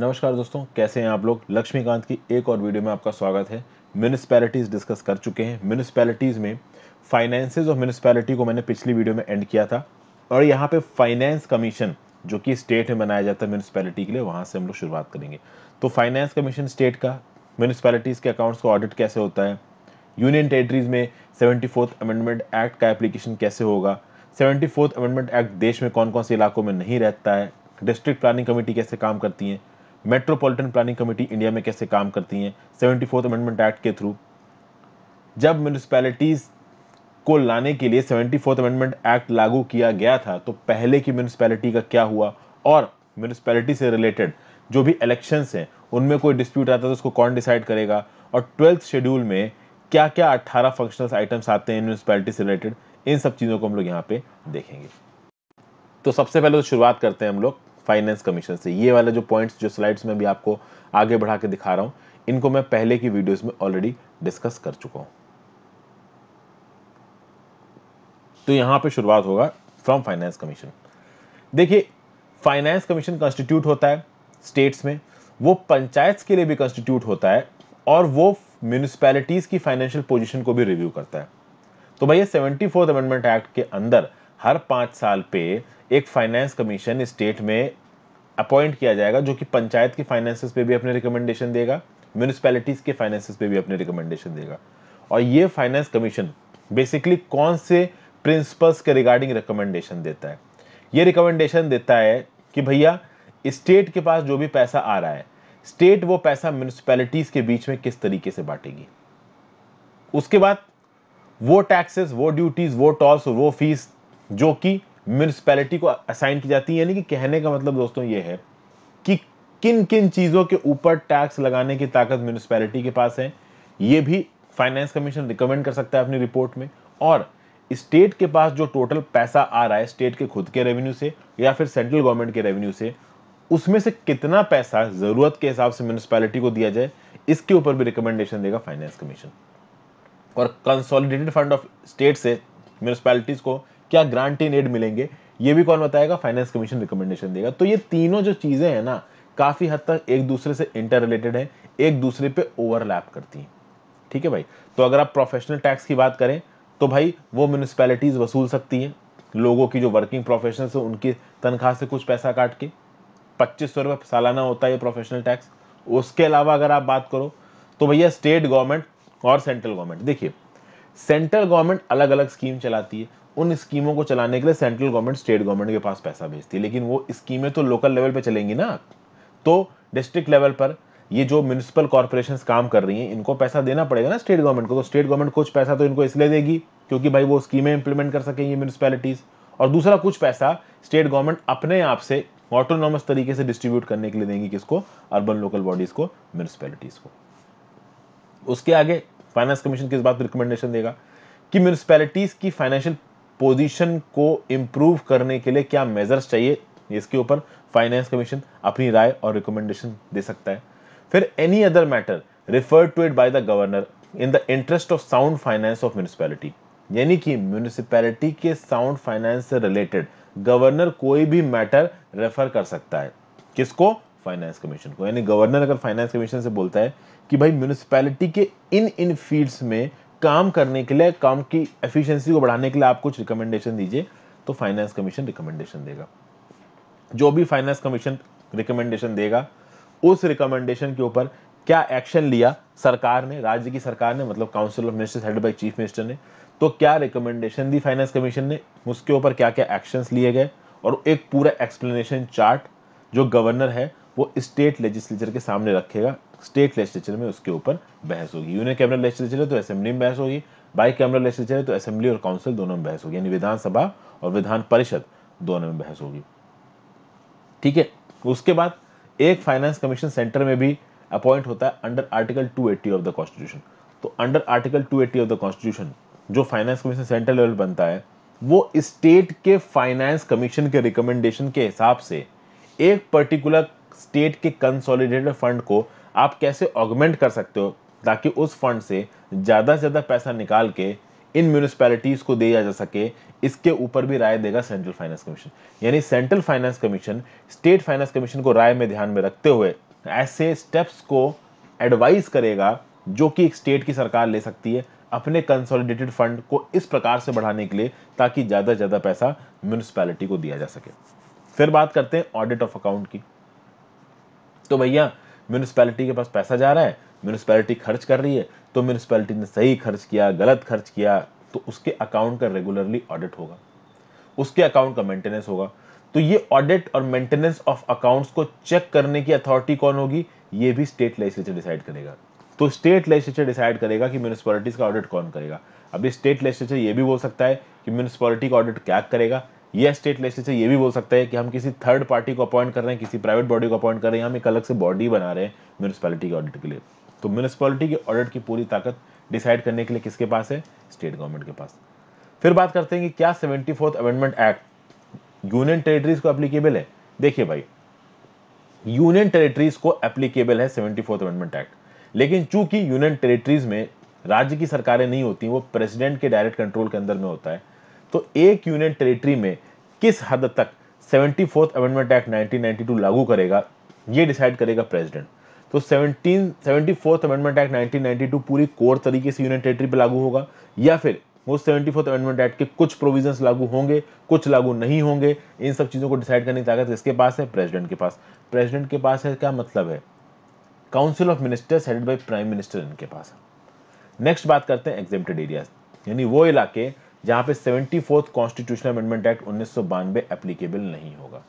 नमस्कार दोस्तों कैसे हैं आप लोग लक्ष्मीकांत की एक और वीडियो में आपका स्वागत है म्यूनिसपैलिटीज़ डिस्कस कर चुके हैं म्यूनिसपैलिटीज़ में फाइनेंसेस ऑफ म्यूनिसपैलिटी को मैंने पिछली वीडियो में एंड किया था और यहाँ पे फाइनेंस कमीशन जो कि स्टेट में बनाया जाता है म्यूनिसपैलिटी के लिए वहाँ से हम लोग शुरुआत करेंगे तो फाइनेंस कमीशन स्टेट का म्यूनिसपैलिटीज़ के अकाउंट्स का ऑडिट कैसे होता है यूनियन टेरेटरीज़ में सेवेंटी फोर्थ अमेंडमेंट एक्ट का एप्लीकेशन कैसे होगा सेवेंटी फोर्थ अमेंडमेंट एक्ट देश में कौन कौन से इलाकों में नहीं रहता है डिस्ट्रिक्ट प्लानिंग कमेटी कैसे काम करती हैं मेट्रोपॉलिटन प्लानिंग कमेटी इंडिया में कैसे काम करती हैं सेवेंटी फोर्थ अमेंडमेंट एक्ट के थ्रू जब म्यूनिसपैलिटीज़ को लाने के लिए सेवेंटी फोर्थ अमेंडमेंट एक्ट लागू किया गया था तो पहले की म्यूनिसपैलिटी का क्या हुआ और म्यूनिसपैलिटी से रिलेटेड जो भी इलेक्शंस हैं उनमें कोई डिस्प्यूट आता है तो उसको कौन डिसाइड करेगा और ट्वेल्थ शेड्यूल में क्या क्या अट्ठारह फंक्शनल आइटम्स आते हैं म्यूनसिपैलिटी से रिलेटेड इन सब चीज़ों को हम लोग यहाँ पे देखेंगे तो सबसे पहले तो शुरुआत करते हैं हम लोग फाइनेंस कमीशन से ये वाला जो पॉइंट्स जो स्लाइड्स में भी आपको आगे बढ़ा के दिखा रहा हूँ इनको मैं पहले की वीडियोस में ऑलरेडी डिस्कस कर चुका हूँ तो यहाँ पे शुरुआत होगा फ्रॉम फाइनेंस कमीशन देखिए फाइनेंस कमीशन कॉन्स्टिट्यूट होता है स्टेट्स में वो पंचायत के लिए भी कॉन्स्टिट्यूट होता है और वो म्यूनिसपैलिटीज़ की फाइनेंशियल पोजिशन को भी रिव्यू करता है तो भैया सेवेंटी फोर्थ अमेंडमेंट एक्ट के अंदर हर पाँच साल पे एक फाइनेंस कमीशन स्टेट में अपॉइंट किया जाएगा जो कि पंचायत की फाइनेंस पे भी अपने रिकमेंडेशन देगा म्यूनिसपैलिटीज़ के फाइनेंस पे भी अपने रिकमेंडेशन देगा और ये फाइनेंस कमीशन बेसिकली कौन से प्रिंसिपल्स के रिगार्डिंग रिकमेंडेशन देता है ये रिकमेंडेशन देता है कि भैया स्टेट के पास जो भी पैसा आ रहा है स्टेट वो पैसा म्यूनिसपैलिटीज़ के बीच में किस तरीके से बांटेगी उसके बाद वो टैक्सेस वो ड्यूटीज़ वो टॉल्स वो फीस जो कि म्यूनिसपैलिटी को असाइन की जाती है यानी कि कहने का मतलब दोस्तों ये है कि किन किन चीज़ों के ऊपर टैक्स लगाने की ताकत म्यूनिसपैलिटी के पास है ये भी फाइनेंस कमीशन रिकमेंड कर सकता है अपनी रिपोर्ट में और स्टेट के पास जो टोटल पैसा आ रहा है स्टेट के खुद के रेवेन्यू से या फिर सेंट्रल गवर्नमेंट के रेवेन्यू से उसमें से कितना पैसा ज़रूरत के हिसाब से म्यूनिसपैलिटी को दिया जाए इसके ऊपर भी रिकमेंडेशन देगा फाइनेंस कमीशन और कंसोलिडेटेड फंड ऑफ स्टेट से म्यूनिसपैलिटीज़ को क्या ग्रांट इन एड मिलेंगे ये भी कौन बताएगा फाइनेंस कमीशन रिकमेंडेशन देगा तो ये तीनों जो चीज़ें हैं ना काफ़ी हद तक एक दूसरे से इंटर रिलेटेड है एक दूसरे पे ओवरलैप करती हैं ठीक है भाई तो अगर आप प्रोफेशनल टैक्स की बात करें तो भाई वो म्यूनिसपैलिटीज़ वसूल सकती हैं लोगों की जो वर्किंग प्रोफेशन है उनकी तनख्वाह से कुछ पैसा काट के पच्चीस सौ रुपये सालाना होता है ये प्रोफेशनल टैक्स उसके अलावा अगर आप बात करो तो भैया स्टेट गवर्नमेंट और सेंट्रल गवर्नमेंट देखिए सेंट्रल गवर्नमेंट अलग अलग स्कीम चलाती है उन स्कीमों को चलाने के लिए सेंट्रल गवर्नमेंट स्टेट गवर्नमेंट के पास पैसा भेजती है लेकिन वो स्कीमें तो लोकल लेवल पे चलेंगी ना तो डिस्ट्रिक्ट लेवल पर ये जो म्यूनिसिपल कॉरपोरेशन काम कर रही हैं इनको पैसा देना पड़ेगा ना स्टेट गवर्नमेंट को तो स्टेट गवर्नमेंट कुछ पैसा तो इनको इसलिए देगी क्योंकि भाई वो स्कीमें इंप्लीमेंट कर सकेंगे म्यूनसिपैलिटीज और दूसरा कुछ पैसा स्टेट गवर्नमेंट अपने आप से ऑटोनॉमस तरीके से डिस्ट्रीब्यूट करने के लिए देंगी किसको अर्बन लोकल बॉडीज़ को म्यूनसिपैलिटीज को उसके आगे फाइनेंस कमीशन किस बात रिकमेंडेशन देगा कि म्यूनसिपैलिटीज की फाइनेंशियल पोजीशन को इम्प्रूव करने के लिए क्या मेजर्स चाहिए इसके ऊपर फाइनेंस कमीशन अपनी राय और रिकमेंडेशन दे सकता है फिर any other matter refer to it by the governor in the interest of sound finance of municipality यानी कि म्यूनिसपैलिटी के साउंड फाइनेंस से रिलेटेड गवर्नर कोई भी मैटर रेफर कर सकता है किसको फाइनेंस कमीशन को यानी गवर्नर अगर फाइनेंस कमीशन से बोलता है कि भाई म्यूनिसपैलिटी के इन इन फील्ड्स में काम करने के लिए काम की एफिशिएंसी को बढ़ाने के लिए आप कुछ रिकमेंडेशन दीजिए तो फाइनेंस कमीशन रिकमेंडेशन देगा जो भी फाइनेंस कमीशन रिकमेंडेशन देगा उस रिकमेंडेशन के ऊपर क्या एक्शन लिया सरकार ने राज्य की सरकार ने मतलब council of ministers head by chief minister ने तो क्या रिकमेंडेशन दी फाइनेंस कमीशन ने उसके ऊपर क्या क्या एक्शंस लिए गए और एक पूरा एक्सप्लेनेशन चार्ट जो गवर्नर है वो स्टेट लेजिस्लेचर के सामने रखेगा स्टेट लेजिस्लेचर में उसके ऊपर बहस होगी यूनियन कैमरल लेजिस्लेचर है तो असेंबली में बहस होगी बाई कैमरल लेजिस्लेचर है तो असेंबली और काउंसिल दोनों में बहस होगी यानी विधानसभा और विधान परिषद दोनों में बहस होगी ठीक है उसके बाद एक फाइनेंस कमीशन सेंटर में भी अपॉइंट होता है under article 280 of the constitution तो under article 280 of the constitution जो फाइनेंस कमीशन सेंट्रल लेवल बनता है वो स्टेट के फाइनेंस कमीशन के रिकमेंडेशन के हिसाब से एक पर्टिकुलर स्टेट के कंसोलिडेटेड फंड को आप कैसे ऑगमेंट कर सकते हो ताकि उस फंड से ज़्यादा से ज़्यादा पैसा निकाल के इन म्यूनिसपैलिटीज़ को दिया जा सके इसके ऊपर भी राय देगा सेंट्रल फाइनेंस कमीशन यानी central finance commission state finance commission को राय में ध्यान में रखते हुए ऐसे स्टेप्स को एडवाइस करेगा जो कि एक स्टेट की सरकार ले सकती है अपने कंसोलिडेटेड फंड को इस प्रकार से बढ़ाने के लिए ताकि ज़्यादा से ज़्यादा पैसा म्यूनिसपैलिटी को दिया जा सके फिर बात करते हैं ऑडिट ऑफ अकाउंट की तो भैया म्यूनिसपैलिटी के पास पैसा जा रहा है म्यूनिसपैलिटी खर्च कर रही है तो म्यूनिसपैलिटी ने सही खर्च किया गलत खर्च किया तो उसके अकाउंट का रेगुलरली ऑडिट होगा उसके अकाउंट का मेंटेनेंस होगा तो ये ऑडिट और मेंटेनेंस ऑफ अकाउंट्स को चेक करने की अथॉरिटी कौन होगी ये भी स्टेट लेजिस्लेचर डिसाइड करेगा तो स्टेट लेजिस्लेचर डिसाइड करेगा कि म्यूनिसपैलिटीज का ऑडिट कौन करेगा अभी स्टेट लेजिस्लेचर ये भी बोल सकता है कि म्यूनिसपैलिटी का ऑडिट क्या करेगा या स्टेट लेजिस्लेचर ये भी बोल सकते हैं कि हम किसी थर्ड पार्टी को अपॉइंट कर रहे हैं किसी प्राइवेट बॉडी को अपॉइंट कर रहे हैं हम एक अलग से बॉडी बना रहे हैं म्यूनसिपैलिटी के ऑडिट के लिए तो म्यूनसिपैलिटी के ऑडिट की पूरी ताकत डिसाइड करने के लिए किसके पास है स्टेट गवर्नमेंट के पास फिर बात करते हैं कि क्या seventy fourth amendment act union territories को एप्लीकेबल है देखिए भाई यूनियन टेरिटरीज को एप्लीकेबल है सेवेंटी फोर्थ अमेंडमेंट एक्ट लेकिन चूंकि यूनियन टेरिटरीज में राज्य की सरकारें नहीं होती वो प्रेसिडेंट के डायरेक्ट कंट्रोल के अंदर में होता है तो एक यूनियन टेरिटरी में किस हद तक सेवेंटी फोर्थ अमेंडमेंट एक्ट टू लागू करेगा ये डिसाइड करेगा प्रेसिडेंट तो seventeen seventy fourth amendment act 1992 पूरी कोर तरीके से यूनियन टेरिटरी पर लागू होगा या फिर वो सेवेंटी फोर्थ अमेंडमेंट एक्ट के कुछ प्रोविजंस लागू होंगे कुछ लागू नहीं होंगे इन सब चीज़ों को डिसाइड करने की ताकत किसके पास है प्रेसिडेंट के पास प्रेसिडेंट के पास है क्या मतलब है council of ministers headed by prime minister इनके पास नेक्स्ट बात करते हैं एग्जेप्टेड एरियाज यानी वो इलाके जहां पे seventy fourth constitutional amendment act उन्नीस सौ बानवे एप्लीकेबल नहीं होगा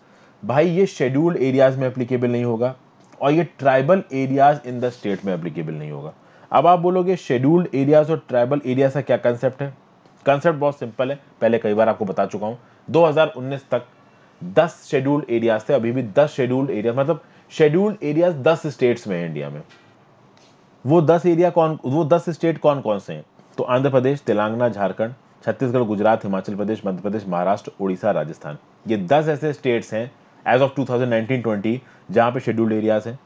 भाई ये शेड्यूल्ड एरियाज में एप्लीकेबल नहीं होगा और ये tribal areas in the state में एप्लीकेबल नहीं होगा अब आप बोलोगे शेड्यूल्ड एरियाज और ट्राइबल एरियाज का क्या कंसेप्ट है कंसेप्ट बहुत सिंपल है पहले कई बार आपको बता चुका हूँ 2019 तक दस शेड्यूल्ड एरियाज थे अभी भी दस शेड्यूल्ड एरियाज मतलब शेड्यूल्ड एरियाज दस स्टेट्स में है इंडिया में वो दस एरिया कौन वो दस स्टेट कौन कौन से हैं तो आंध्र प्रदेश तेलंगाना झारखंड छत्तीसगढ़ गुजरात हिमाचल प्रदेश मध्य प्रदेश महाराष्ट्र उड़ीसा राजस्थान ये दस ऐसे स्टेट्स हैं एज ऑफ 2019-20 जहाँ पे शेड्यूल्ड एरियाज हैं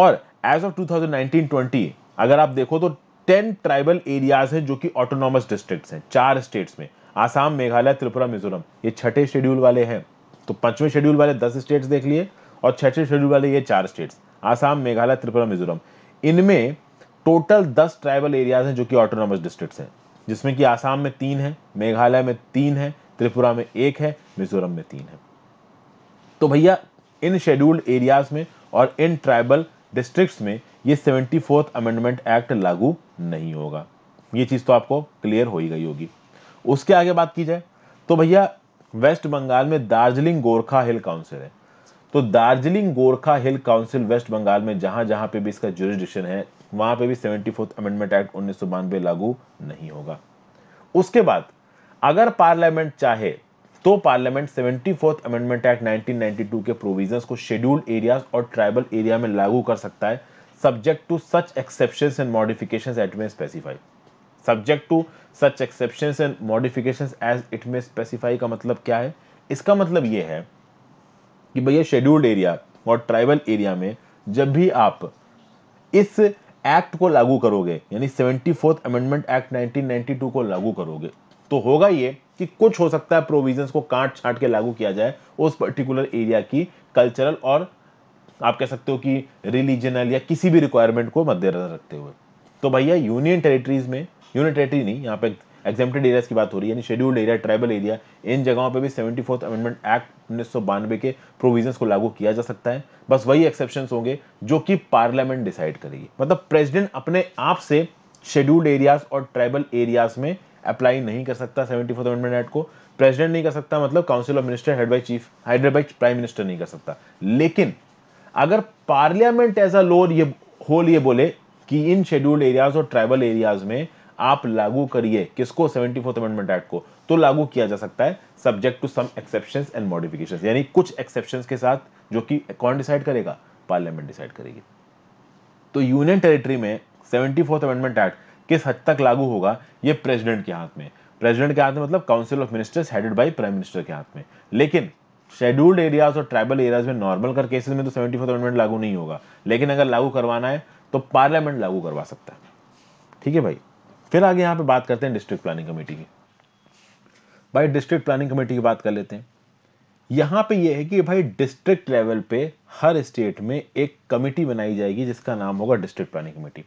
और एज ऑफ 2019-20 अगर आप देखो तो टेन ट्राइबल एरियाज हैं जो कि ऑटोनॉमस डिस्ट्रिक्ट हैं चार स्टेट्स में आसाम मेघालय त्रिपुरा मिजोरम ये छठे शेड्यूल वाले हैं तो पंचवें शेड्यूल वाले दस स्टेट्स देख लिए और छठे शेड्यूल वाले ये चार स्टेट्स आसाम मेघालय त्रिपुरा मिजोरम इनमें टोटल दस ट्राइबल एरियाज हैं जो कि ऑटोनॉमस डिस्ट्रिक्ट हैं जिसमें कि आसाम में तीन है मेघालय में तीन है त्रिपुरा में एक है मिजोरम में तीन है तो भैया इन शेड्यूल्ड एरियाज में और इन ट्राइबल डिस्ट्रिक्ट्स में ये सेवेंटी फोर्थ अमेंडमेंट एक्ट लागू नहीं होगा ये चीज़ तो आपको क्लियर हो ही गई होगी उसके आगे बात की जाए तो भैया वेस्ट बंगाल में दार्जिलिंग गोरखा हिल काउंसिल है तो Darjeeling Gorkha hill council west Bengal में जहां जहां पे भी इसका जुरिस्डिक्शन है वहां पे भी सेवेंटी फोर्थ अमेंडमेंट एक्ट उन्नीस लागू नहीं होगा उसके बाद अगर पार्लियामेंट चाहे तो parliament seventy fourth amendment act 1992 के प्रोविजंस को शेड्यूल्ड एरियाज और ट्राइबल एरिया में लागू कर सकता है subject to such exception and modification at may specify subject to such exception and modification as it may specify का मतलब क्या है इसका मतलब यह है कि भैया शेड्यूल्ड एरिया और ट्राइबल एरिया में जब भी आप इस एक्ट को लागू करोगे यानी सेवेंटी फोर्थ अमेंडमेंट एक्ट 1992 को लागू करोगे तो होगा ये कि कुछ हो सकता है प्रोविजन को काट छाट के लागू किया जाए उस पर्टिकुलर एरिया की कल्चरल और आप कह सकते हो कि रिलीजनल या किसी भी रिक्वायरमेंट को मद्देनजर रखते हुए तो भैया यूनियन टेरिटरीज में यूनियन टेरिटरी नहीं यहाँ पे एग्जेम्प्टेड एरियाज की बात हो रही है यानी शेड्यूल्ड एरिया ट्राइबल एरिया इन जगहों पे भी सेवेंटी फोर्थ अमेंडमेंट एक्ट उन्नीस के प्रोविजंस को लागू किया जा सकता है बस वही एक्सेप्शन होंगे जो कि पार्लियामेंट डिसाइड करेगी मतलब प्रेसिडेंट अपने आप से शेड्यूल्ड एरियाज और ट्राइबल एरियाज में अप्लाई नहीं कर सकता सेवेंटी फोर्थ अमेंडमेंट एक्ट को प्रेसिडेंट नहीं कर सकता मतलब council of minister head by chief head by prime minister नहीं कर सकता लेकिन अगर पार्लियामेंट एज अ लोर ये होल ये बोले कि इन शेड्यूल्ड एरियाज और ट्राइबल एरियाज में आप लागू करिए किसको सेवेंटी फोर्थ अमेंडमेंट एक्ट को तो लागू किया जा सकता है subject to some exception and modification यानी कुछ एक्सेप्शन के साथ जो कि कौन डिसाइड करेगा पार्लियामेंट डिसाइड करेगी तो यूनियन टेरिटरी में सेवेंटी फोर्थ अमेंडमेंट एक्ट किस हद तक लागू होगा ये प्रेसिडेंट के हाथ में प्रेसिडेंट के हाथ में मतलब council of ministers headed by prime minister के हाथ में लेकिन शेड्यूल्ड एरियाज और ट्राइबल एरियाज में नॉर्मल कर केसेस में तो सेवेंटी फोर्थ अमेंडमेंट लागू नहीं होगा लेकिन अगर लागू करवाना है तो पार्लियामेंट लागू करवा सकता है ठीक है भाई फिर आगे यहां पे बात करते हैं डिस्ट्रिक्ट प्लानिंग कमेटी की भाई डिस्ट्रिक्ट प्लानिंग कमेटी की बात कर लेते हैं यहां पे ये है कि भाई डिस्ट्रिक्ट लेवल पे हर स्टेट में एक कमेटी बनाई जाएगी जिसका नाम होगा डिस्ट्रिक्ट प्लानिंग कमेटी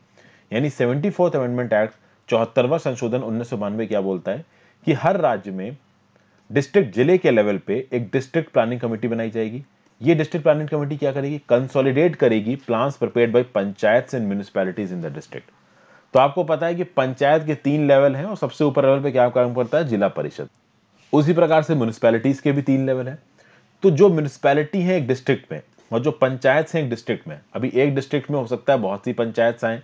यानी सेवेंटी फोर्थ अमेंडमेंट एक्ट चौहत्तरवा संशोधन उन्नीस सौ बानवे क्या बोलता है कि हर राज्य में डिस्ट्रिक्ट जिले के लेवल पे एक डिस्ट्रिक्ट प्लानिंग कमेटी बनाई जाएगी ये डिस्ट्रिक्ट प्लानिंग कमेटी क्या करेगी कंसोलिडेट करेगी plans prepared by panchayat and municipalities in the district तो आपको पता है कि पंचायत के तीन लेवल हैं और सबसे ऊपर लेवल पे क्या काम करता है जिला परिषद उसी प्रकार से म्यूनिसपैलिटीज़ के भी तीन लेवल हैं तो जो म्यूनिसपैलिटी है एक डिस्ट्रिक्ट में और जो पंचायत हैं एक डिस्ट्रिक्ट में अभी एक डिस्ट्रिक्ट में हो सकता है बहुत सी पंचायत आएँ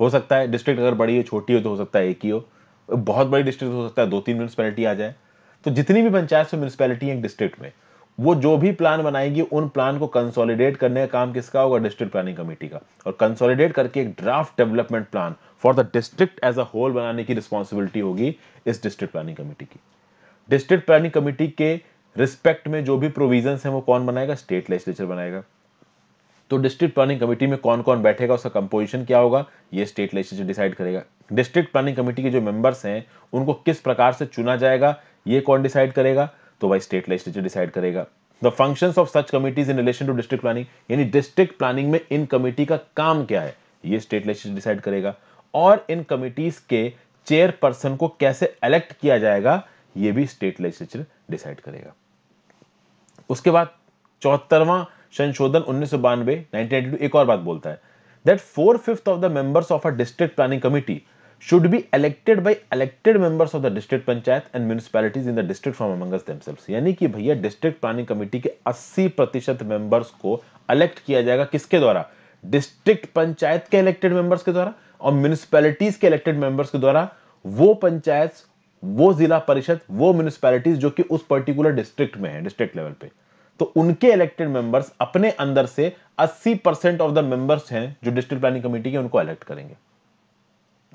हो सकता है डिस्ट्रिक्ट अगर बड़ी हो छोटी हो तो हो सकता है एक ही हो बहुत बड़ी डिस्ट्रिक्ट हो सकता है दो तीन म्यूनसिपैलिटी आ जाए तो जितनी भी पंचायत और म्यूनसिपैलिटी है एक डिस्ट्रिक्ट में वो जो भी प्लान बनाएगी उन प्लान को कंसोलिडेट करने का काम किसका होगा डिस्ट्रिक्ट प्लानिंग कमेटी का और कंसोलिडेट करके एक draft development plan for the district as a whole बनाने की रिस्पॉन्सिबिलिटी होगी इस डिस्ट्रिक्ट प्लानिंग कमेटी की डिस्ट्रिक्ट प्लानिंग कमेटी के रिस्पेक्ट में जो भी प्रोविजन है वो कौन बनाएगा स्टेट लेजिस्लेचर बनाएगा तो डिस्ट्रिक्ट प्लानिंग कमेटी में कौन कौन बैठेगा उसका कंपोजिशन क्या होगा ये स्टेट लेजिस्लेचर डिसाइड करेगा डिस्ट्रिक्ट प्लानिंग कमेटी के जो मेंबर्स हैं उनको किस प्रकार से चुना जाएगा ये कौन डिसाइड करेगा तो भाई स्टेट लेजिस्लेचर डिसाइड करेगा the function of such committees in relation to district planning यानी डिस्ट्रिक्ट प्लानिंग में इन कमेटी का काम क्या है ये स्टेट लेजिस्लेचर डिसाइड करेगा और इन कमिटीज के चेयरपर्सन को कैसे इलेक्ट किया जाएगा ये भी स्टेट लेजिस्लेचर डिसाइड करेगा उसके बाद चौहत्तरवा संशोधन उन्नीस सौ बानवे एक और बात बोलता है that four fifth of the members of a district planning committee should be elected by elected members of the district panchayat and municipalities in the district from among us themselves यानी कि भैया district planning committee के 80 प्रतिशत members को elect किया जाएगा किसके द्वारा डिस्ट्रिक्ट पंचायत के इलेक्टेड मेंबर्स के द्वारा और म्यूनिसपैलिटीज के इलेक्टेड मेंबर्स के द्वारा वो पंचायत वो जिला परिषद वो म्यूनिसपैलिटीज जो कि उस पर्टिकुलर डिस्ट्रिक्ट में है डिस्ट्रिक्ट लेवल पे तो उनके इलेक्टेड मेंबर्स अपने अंदर से 80 परसेंट ऑफ द मेंबर्स हैं जो डिस्ट्रिक्ट प्लानिंग कमेटी के उनको इलेक्ट करेंगे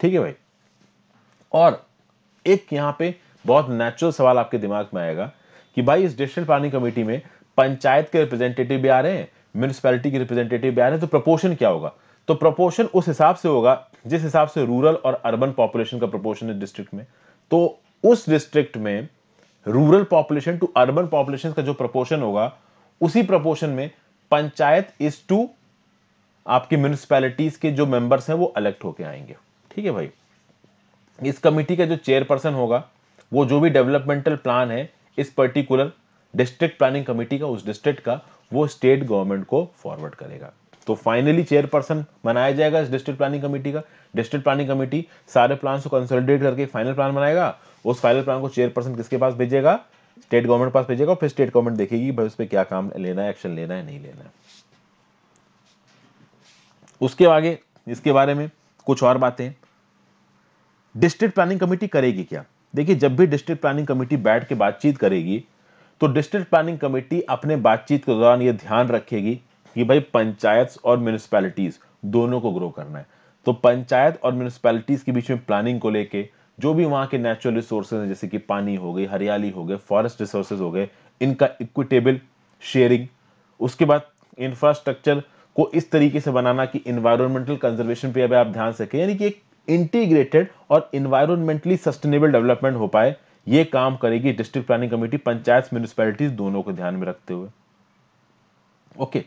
ठीक है भाई और एक यहां पे बहुत नेचुरल सवाल आपके दिमाग में आएगा कि भाई इस डिस्ट्रिक्ट प्लानिंग कमेटी में पंचायत के रिप्रेजेंटेटिव भी आ रहे हैं म्यूनिसपैलिटी के रिप्रेजेंटेटिव भी आ रहे हैं तो प्रपोर्शन क्या होगा तो प्रपोर्शन उस हिसाब से होगा जिस हिसाब से रूरल और अर्बन पॉपुलेशन का प्रपोर्शन है डिस्ट्रिक्ट में तो उस डिस्ट्रिक्ट में rural population to urban population का जो प्रपोर्शन होगा उसी प्रपोर्शन में पंचायत इज टू आपकी म्यूनिसपैलिटीज के जो मेंबर्स हैं वो अलेक्ट होके आएंगे ठीक है भाई इस कमिटी का जो चेयरपर्सन होगा वो जो भी डेवलपमेंटल प्लान है इस पर्टिकुलर डिस्ट्रिक्ट प्लानिंग कमेटी का उस डिस्ट्रिक्ट का वो स्टेट गवर्नमेंट को फॉरवर्ड करेगा तो फाइनली चेयरपर्सन बनाया जाएगा इस डिस्ट्रिक्ट प्लानिंग कमेटी का डिस्ट्रिक्ट प्लानिंग कमेटी सारे प्लान को कंसोलिडेट करके फाइनल प्लान बनाएगा उस फाइनल प्लान को चेयरपर्सन किसके पास भेजेगा स्टेट गवर्नमेंट पास भेजेगा फिर स्टेट गवर्नमेंट देखेगी भाई उस पर क्या काम लेना है एक्शन लेना है नहीं लेना है उसके आगे इसके बारे में कुछ और बातें डिस्ट्रिक्ट प्लानिंग कमेटी करेगी क्या देखिए जब भी डिस्ट्रिक्ट प्लानिंग कमेटी बैठ के बातचीत करेगी तो डिस्ट्रिक्ट प्लानिंग कमेटी अपने बातचीत के दौरान यह ध्यान रखेगी कि भाई पंचायत और म्यूनिसपैलिटीज दोनों को ग्रो करना है तो पंचायत और म्यूनिसपैलिटीज के बीच में प्लानिंग को लेके जो भी वहां के नेचुरल रिसोर्सेज हैं जैसे कि पानी हो गई हरियाली हो गए फॉरेस्ट रिसोर्सेज हो गए इनका इक्विटेबल शेयरिंग उसके बाद इंफ्रास्ट्रक्चर को इस तरीके से बनाना कि इन्वायरमेंटल कंजर्वेशन पे आप ध्यान सके यानी कि एक इंटीग्रेटेड और इन्वायरमेंटली सस्टेनेबल डेवलपमेंट हो पाए ये काम करेगी district planning committee panchayat municipalities दोनों को ध्यान में रखते हुए ओके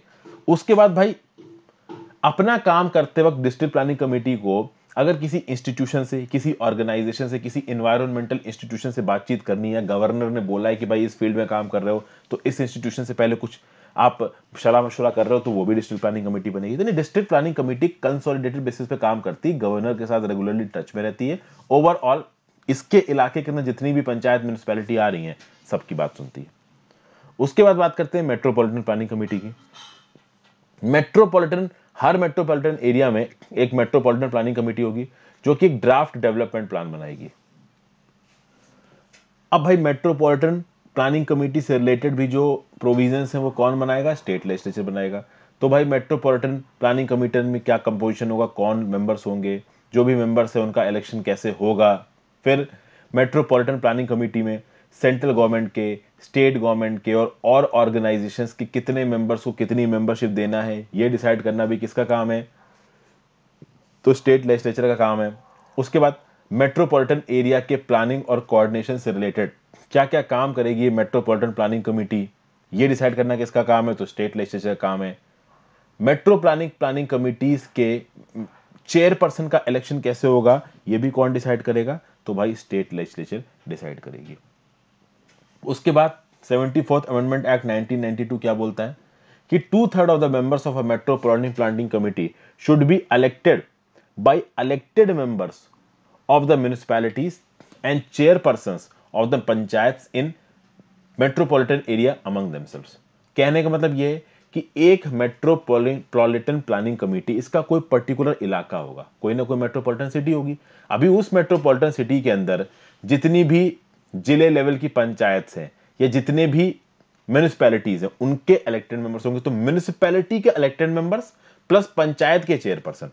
उसके बाद भाई अपना काम करते वक्त डिस्ट्रिक्ट प्लानिंग कमेटी को अगर किसी इंस्टीट्यूशन से किसी ऑर्गेनाइजेशन से किसी इन्वायरमेंटल इंस्टीट्यूशन से बातचीत करनी है गवर्नर ने बोला है कि भाई इस फील्ड में काम कर रहे हो तो इस इंस्टीट्यूशन से पहले कुछ आप शरा मशुरा कर रहे हो तो वो भी डिस्ट्रिक्ट प्लानिंग कमेटी बनेगी यानी district planning committee consolidated basis पे काम करती है गवर्नर के साथ रेगुलरली टच में रहती है ओवरऑल इसके इलाके के अंदर जितनी भी पंचायत म्यूनिसपैलिटी आ रही है सबकी बात सुनती है उसके बाद बात करते हैं मेट्रोपोलिटन प्लानिंग कमेटी की मेट्रोपोलिटन हर मेट्रोपोलिटन एरिया में एक मेट्रोपोलिटन प्लानिंग कमेटी होगी जो कि एक ड्राफ्ट डेवलपमेंट प्लान बनाएगी अब भाई मेट्रोपोलिटन प्लानिंग कमेटी से रिलेटेड भी जो प्रोविजन हैं वो कौन बनाएगा स्टेट लेजिस्लेचर बनाएगा तो भाई मेट्रोपॉलिटन प्लानिंग कमेटी में क्या कंपोजिशन होगा कौन मेंबर्स होंगे जो भी मेंबर्स हैं उनका इलेक्शन कैसे होगा फिर मेट्रोपॉलिटन प्लानिंग कमेटी में सेंट्रल गवर्नमेंट के स्टेट गवर्नमेंट के और और ऑर्गेनाइजेशन के कितने मेंबर्स को कितनी मेंबरशिप देना है ये डिसाइड करना भी किसका काम है तो स्टेट लेजिस्लेचर का काम है उसके बाद मेट्रोपॉलिटन एरिया के प्लानिंग और कोऑर्डिनेशन से रिलेटेड क्या क्या काम करेगी मेट्रोपोलिटन मेट्रोपॉलिटन प्लानिंग कमेटी ये डिसाइड करना किसका काम है तो स्टेट लेजिस्लेचर का काम है मेट्रो प्लानिंग प्लानिंग कमिटीज के चेयरपर्सन का इलेक्शन कैसे होगा ये भी कौन डिसाइड करेगा तो भाई स्टेट लेजिस्लेचर डिसाइड करेगी उसके बाद seventy fourth amendment act nineteen क्या बोलता है कि two third of the members of a metro planning planning committee should be elected by elected members of the municipalities and chairperson of the panchayat in metropolitan area among themselves कहने का मतलब यह है कि एक मेट्रोपोलिटन प्लानिंग कमेटी इसका कोई particular इलाका होगा कोई ना कोई मेट्रोपोलिटन सिटी होगी अभी उस मेट्रोपोलिटन सिटी के अंदर जितनी भी जिले लेवल की पंचायत हैं या जितने भी म्यूनिसपैलिटीज हैं उनके इलेक्टेड मेंबर्स होंगे तो म्यूनिसपैलिटी के इलेक्टेड मेंबर्स प्लस पंचायत के चेयरपर्सन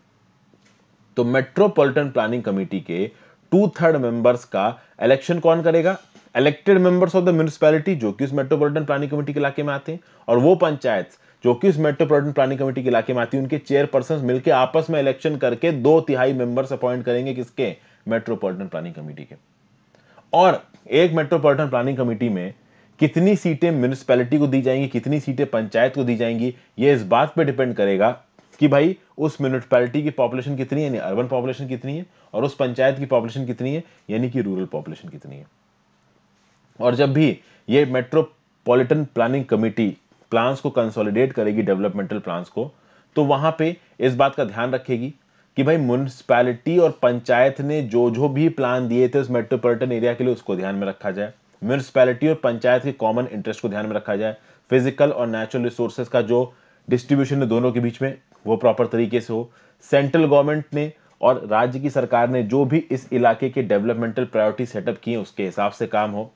तो मेट्रोपॉलिटन प्लानिंग कमेटी के टू थर्ड मेंबर्स का इलेक्शन कौन करेगा elected members of the municipality जो कि उस मेट्रोपोलिटन प्लानिंग कमेटी के इलाके में आते हैं और वो पंचायत जो कि उस मेट्रोपोलिटन प्लानिंग कमेटी के इलाके में आती है उनके चेयरपर्सन मिलकर आपस में इलेक्शन करके दो तिहाई मेंबर्स अपॉइंट करेंगे किसके मेट्रोपोलिटन प्लानिंग कमेटी के और एक मेट्रोपोलिटन प्लानिंग कमेटी में कितनी सीटें म्यूनिसपैलिटी को दी जाएंगी कितनी सीटें पंचायत को दी जाएंगी ये इस बात पे डिपेंड करेगा कि भाई उस म्यूनिसपैलिटी की पॉपुलेशन कितनी है अर्बन पॉपुलेशन कितनी है और उस पंचायत की पॉपुलेशन कितनी है यानी कि रूरल पॉपुलेशन कितनी है और जब भी ये मेट्रोपॉलिटन प्लानिंग कमेटी प्लान्स को कंसोलिडेट करेगी डेवलपमेंटल प्लान्स को तो वहां पे इस बात का ध्यान रखेगी कि भाई म्यूनसिपैलिटी और पंचायत ने जो जो भी प्लान दिए थे उस मेट्रोपॉलिटन एरिया के लिए उसको ध्यान में रखा जाए म्यूनसिपैलिटी और पंचायत के कॉमन इंटरेस्ट को ध्यान में रखा जाए फिजिकल और नेचुरल रिसोर्सेज का जो डिस्ट्रीब्यूशन है दोनों के बीच में वो प्रॉपर तरीके से हो सेंट्रल गवर्नमेंट ने और राज्य की सरकार ने जो भी इस इलाके के डेवलपमेंटल प्रायोरिटी सेटअप किए उसके हिसाब से काम हो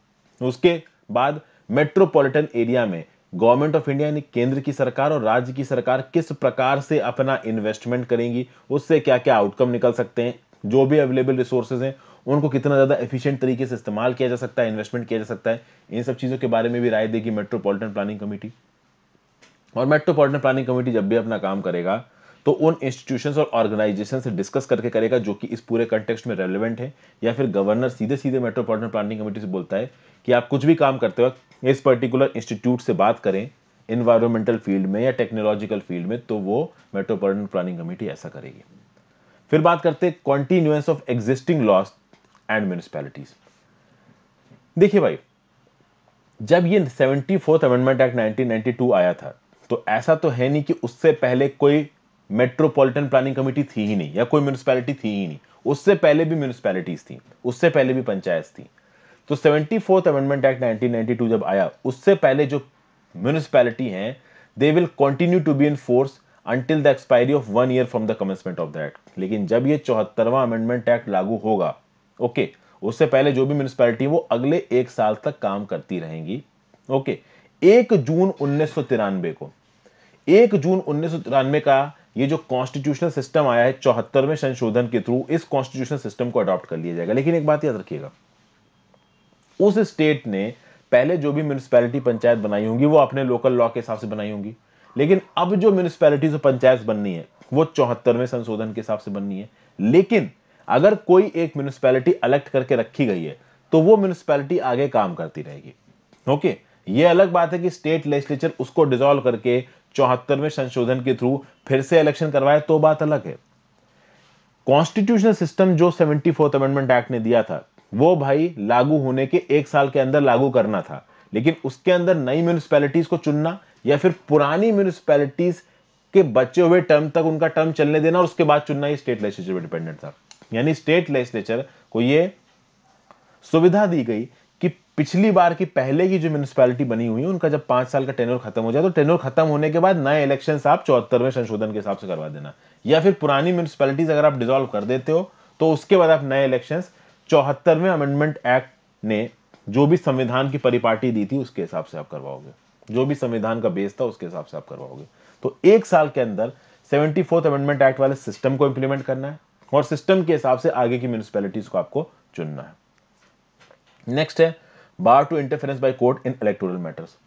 उसके बाद मेट्रोपॉलिटन एरिया में गवर्नमेंट ऑफ इंडिया यानी केंद्र की सरकार और राज्य की सरकार किस प्रकार से अपना इन्वेस्टमेंट करेंगी उससे क्या क्या आउटकम निकल सकते हैं जो भी अवेलेबल रिसोर्सेज हैं उनको कितना ज़्यादा एफिशिएंट तरीके से इस्तेमाल किया जा सकता है इन्वेस्टमेंट किया जा सकता है इन सब चीज़ों के बारे में भी राय देगी मेट्रोपॉलिटन प्लानिंग कमेटी और मेट्रोपॉलिटन प्लानिंग कमेटी जब भी अपना काम करेगा तो उन इंस्टीट्यूशंस और ऑर्गेनाइजेशन से डिस्कस करके करेगा जो कि इस पूरे कंटेक्स्ट में रेलिवेंट है या फिर गवर्नर सीधे सीधे मेट्रोपॉलिटन प्लानिंग कमेटी से बोलता है कि आप कुछ भी काम करते वक्त इस पर्टिकुलर इंस्टीट्यूट से बात करें इन्वायरमेंटल फील्ड में या टेक्नोलॉजिकल फील्ड में तो वो मेट्रोपॉलिटन प्लानिंग कमेटी ऐसा करेगी फिर बात करते हैं continuance of existing laws and municipalities देखिए भाई जब ये सेवेंटी फोर्थ अमेंडमेंट एक्ट 1992 आया था तो ऐसा तो है नहीं कि उससे पहले कोई मेट्रोपॉलिटन प्लानिंग कमेटी थी ही नहीं या कोई म्यूनिसपैलिटी थी ही नहीं उससे पहले भी म्यूनिसपैलिटीज थी उससे पहले भी पंचायत थी तो सेवेंटी फोर्थ अमेंडमेंट एक्ट 1992 जब आया उससे पहले जो म्यूनिसपैलिटी हैं they will continue to be in force until the expiry of one year from the commencement of the act लेकिन जब ये चौहत्तरवा अमेंडमेंट एक्ट लागू होगा ओके okay, उससे पहले जो भी म्यूनिसपैलिटी वो अगले एक साल तक काम करती रहेंगी ओके okay, एक जून उन्नीस को एक जून उन्नीस का ये जो कॉन्स्टिट्यूशनल सिस्टम आया है चौहत्तरवें संशोधन के थ्रू इस कॉन्स्टिट्यूशनल सिस्टम को अडॉप्ट कर लिया जाएगा लेकिन एक बात याद रखिएगा उस स्टेट ने पहले जो भी म्यूनिसपैलिटी पंचायत बनाई होंगी वो अपने लोकल लॉ के हिसाब से बनाई होंगी लेकिन अब जो म्यूनिसपैलिटीज और पंचायत बननी है वो चौहत्तरवें संशोधन के हिसाब से बननी है लेकिन अगर कोई एक म्यूनिसपैलिटी अलेक्ट करके रखी गई है तो वो म्यूनिसपैलिटी आगे काम करती रहेगी ओके okay? यह अलग बात है कि स्टेट लेजिस्लेचर उसको डिजोल्व करके चौहत्तरवें संशोधन के थ्रू फिर से इलेक्शन करवाए तो बात अलग है कॉन्स्टिट्यूशनल सिस्टम जो सेवेंटी फोर्थ अमेंडमेंट एक्ट ने दिया था वो भाई लागू होने के एक साल के अंदर लागू करना था लेकिन उसके अंदर नई म्यूनिसपैलिटीज को चुनना या फिर पुरानी म्यूनिसपैलिटीज के बचे हुए टर्म तक उनका टर्म चलने देना और उसके बाद चुनना ही स्टेट लेजिस्लेचर पर डिपेंडेंट था यानी स्टेट लेजिस्लेचर को ये सुविधा दी गई पिछली बार की पहले की जो म्यूनिसपैलिटी बनी हुई उनका जब पांच साल का टेनोर खत्म हो जाए तो टेनोर खत्म होने के बाद नए इलेक्शन आप चौहत्तरवें संशोधन के हिसाब से करवा देना या फिर पुरानी म्यूनिसपैलिटीज अगर आप डिजोल्व कर देते हो तो उसके बाद आप नए इलेक्शन चौहत्तरवें अमेंडमेंट एक्ट ने जो भी संविधान की परिपाटी दी थी उसके हिसाब से आप करवाओगे जो भी संविधान का बेस था उसके हिसाब से आप करवाओगे तो एक साल के अंदर सेवेंटी फोर्थ अमेंडमेंट एक्ट वाले सिस्टम को इंप्लीमेंट करना है और सिस्टम के हिसाब से आगे की म्यूनिसपैलिटीज को आपको चुनना है नेक्स्ट है bar to interference by court in electoral matters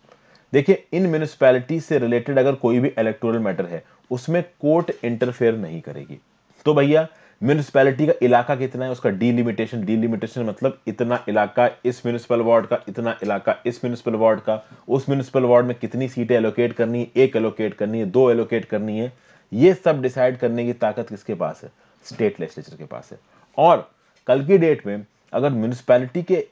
देखिए इन म्यूनिसपैलिटी से रिलेटेड अगर कोई भी इलेक्टोरल मैटर है उसमें कोर्ट इंटरफेयर नहीं करेगी तो भैया म्यूनिसपैलिटी का इलाका कितना है उसका डीलिमिटेशन डीलिमिटेशन मतलब इतना इलाका इस म्यूनिसिपल वार्ड का इतना इलाका इस म्यूनिसिपल वार्ड का उस म्यूनिसिपल वार्ड में कितनी सीटें एलोकेट करनी है एक एलोकेट करनी है दो एलोकेट करनी है ये सब डिसाइड करने की ताकत किसके पास है स्टेट लेजिस्लेचर के पास है और कल की डेट में अगर म्यूनिसपैलिटी के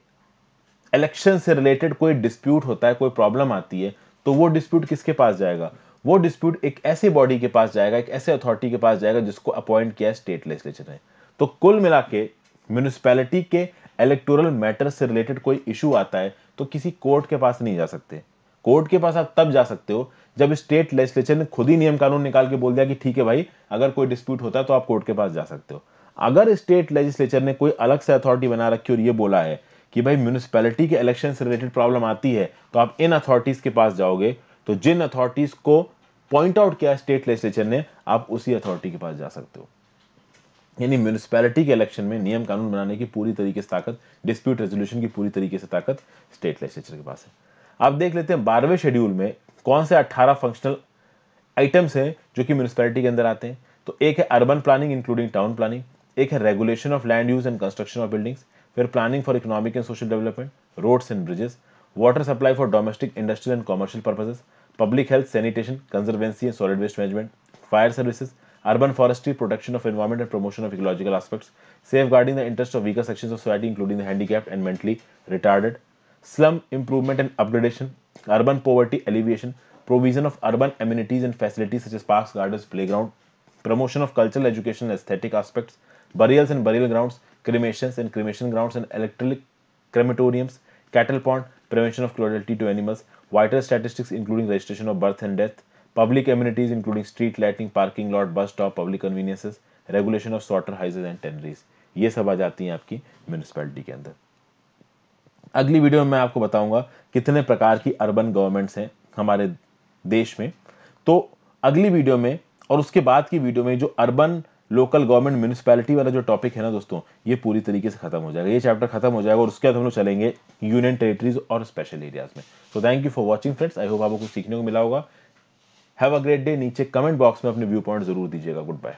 इलेक्शन से रिलेटेड कोई डिस्प्यूट होता है कोई प्रॉब्लम आती है तो वो डिस्प्यूट किसके पास जाएगा वो डिस्प्यूट एक ऐसे बॉडी के पास जाएगा एक ऐसे अथॉरिटी के पास जाएगा जिसको अपॉइंट किया है स्टेट लेजिस्लेचर ने तो कुल मिला के म्यूनिसपैलिटी के इलेक्टोरल मैटर से रिलेटेड कोई इशू आता है तो किसी कोर्ट के पास नहीं जा सकते कोर्ट के पास आप तब जा सकते हो जब स्टेट लेजिस्लेचर ने खुद ही नियम कानून निकाल के बोल दिया कि ठीक है भाई अगर कोई डिस्प्यूट होता है तो आप कोर्ट के पास जा सकते हो अगर स्टेट लेजिस्लेचर ने कोई अलग से अथॉरिटी बना रखी और ये बोला है कि भाई म्यूनिसपैलिटी के इलेक्शन से रिलेटेड प्रॉब्लम आती है तो आप इन अथॉरिटीज़ के पास जाओगे तो जिन अथॉरिटीज़ को पॉइंट आउट किया स्टेट लेजिस्लेचर ने आप उसी अथॉरिटी के पास जा सकते हो यानी म्यूनिसपैलिटी के इलेक्शन में नियम कानून बनाने की पूरी तरीके से ताकत डिस्प्यूट रेजोल्यूशन की पूरी तरीके से ताकत स्टेट लेजिस्लेचर के पास है आप देख लेते हैं बारहवें शेड्यूल में कौन से अट्ठारह फंक्शनल आइटम्स हैं जो कि म्यूनिसपैलिटी के अंदर आते हैं तो एक है urban planning including town planning एक है regulation of land use and construction of buildings We are planning for economic and social development, roads and bridges, water supply for domestic, industrial and commercial purposes, public health, sanitation, conservancy and solid waste management, fire services, urban forestry, protection of environment and promotion of ecological aspects, safeguarding the interests of weaker sections of society including the handicapped and mentally retarded, slum improvement and upgradation, urban poverty alleviation, provision of urban amenities and facilities such as parks, gardens, playground, promotion of cultural education aesthetic aspects, burials and burial grounds, cremations and cremation grounds and electric crematoriums, cattle pond, prevention of cruelty to animals, vital statistics including registration of birth and death, public amenities including street lighting, parking lot, bus stop, public conveniences, regulation of slaughter houses and tanneries ये सब आ जाती हैं आपकी municipality के अंदर अगली video में मैं आपको बताऊंगा कितने प्रकार की अर्बन गवर्नमेंट्स हैं हमारे देश में तो अगली वीडियो में और उसके बाद की वीडियो में जो अर्बन लोकल गवर्नमेंट म्यूनिसपैलिटी वाला जो टॉपिक है ना दोस्तों ये पूरी तरीके से खत्म हो जाएगा ये चैप्टर खत्म हो जाएगा और उसके बाद हम लोग चलेंगे यूनियन टेरिटरीज और स्पेशल एरियाज में so thank you for watching friends I hope आपको कुछ सीखने को मिला होगा हैव अ ग्रेट डे नीचे कमेंट बॉक्स में अपने व्यू पॉइंट जरूर दीजिएगा गुड बाय